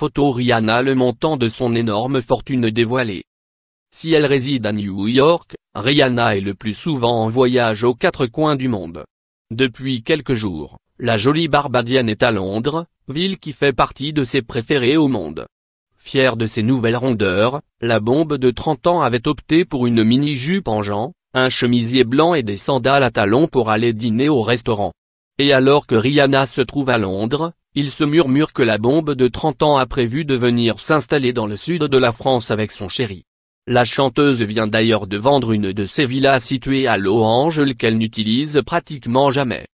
photo Rihanna le montant de son énorme fortune dévoilée. Si elle réside à New York, Rihanna est le plus souvent en voyage aux quatre coins du monde. Depuis quelques jours, la jolie Barbadienne est à Londres, ville qui fait partie de ses préférées au monde. Fière de ses nouvelles rondeurs, la bombe de 30 ans avait opté pour une mini-jupe en jean, un chemisier blanc et des sandales à talons pour aller dîner au restaurant. Et alors que Rihanna se trouve à Londres, il se murmure que la bombe de 30 ans a prévu de venir s'installer dans le sud de la France avec son chéri. La chanteuse vient d'ailleurs de vendre une de ses villas situées à Loange qu'elle n'utilise pratiquement jamais.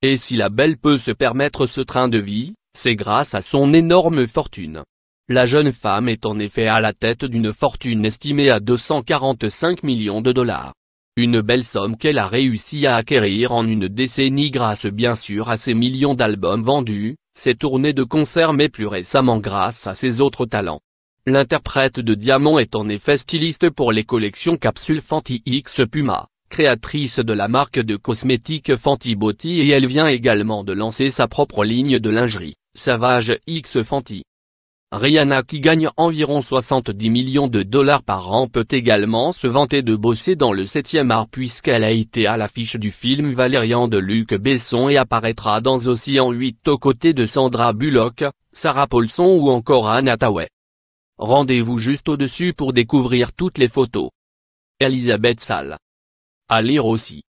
Et si la belle peut se permettre ce train de vie, c'est grâce à son énorme fortune. La jeune femme est en effet à la tête d'une fortune estimée à 245 millions de dollars. Une belle somme qu'elle a réussi à acquérir en une décennie grâce bien sûr à ses millions d'albums vendus, ses tournées de concert mais plus récemment grâce à ses autres talents. L'interprète de Diamant est en effet styliste pour les collections Capsule Fenty X Puma, créatrice de la marque de cosmétiques Fenty Beauty et elle vient également de lancer sa propre ligne de lingerie, Savage X Fenty. Rihanna qui gagne environ 70 millions de dollars par an peut également se vanter de bosser dans le 7e art puisqu'elle a été à l'affiche du film Valérian de Luc Besson et apparaîtra dans Océan 8 aux côtés de Sandra Bullock, Sarah Paulson ou encore Anna Tawai. Rendez-vous juste au-dessus pour découvrir toutes les photos. Elisabeth Salle. À lire aussi.